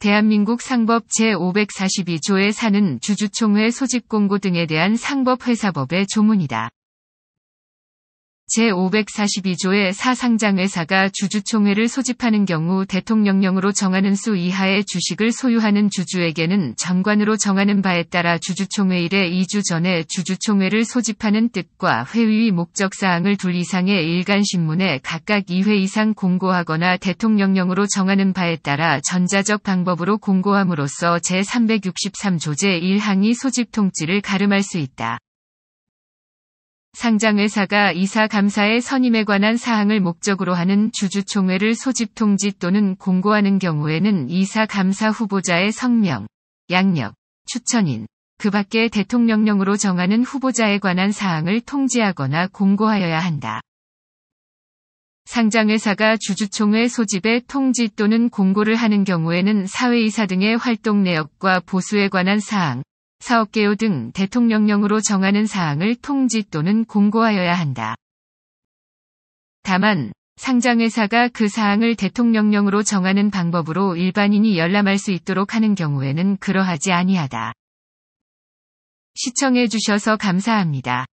대한민국 상법 제542조에 사는 주주총회 소집공고 등에 대한 상법회사법의 조문이다. 제542조의 사상장 회사가 주주총회를 소집하는 경우 대통령령으로 정하는 수 이하의 주식을 소유하는 주주에게는 정관으로 정하는 바에 따라 주주총회일에 2주 전에 주주총회를 소집하는 뜻과 회의의 목적사항을 둘 이상의 일간신문에 각각 2회 이상 공고하거나 대통령령으로 정하는 바에 따라 전자적 방법으로 공고함으로써 제363조 제1항이 소집통지를 가름할 수 있다. 상장회사가 이사 감사의 선임에 관한 사항을 목적으로 하는 주주총회를 소집 통지 또는 공고하는 경우에는 이사 감사 후보자의 성명, 양력, 추천인, 그 밖에 대통령령으로 정하는 후보자에 관한 사항을 통지하거나 공고하여야 한다. 상장회사가 주주총회 소집에 통지 또는 공고를 하는 경우에는 사회이사 등의 활동 내역과 보수에 관한 사항, 사업개요 등 대통령령으로 정하는 사항을 통지 또는 공고하여야 한다. 다만 상장회사가 그 사항을 대통령령으로 정하는 방법으로 일반인이 열람할 수 있도록 하는 경우에는 그러하지 아니하다. 시청해 주셔서 감사합니다.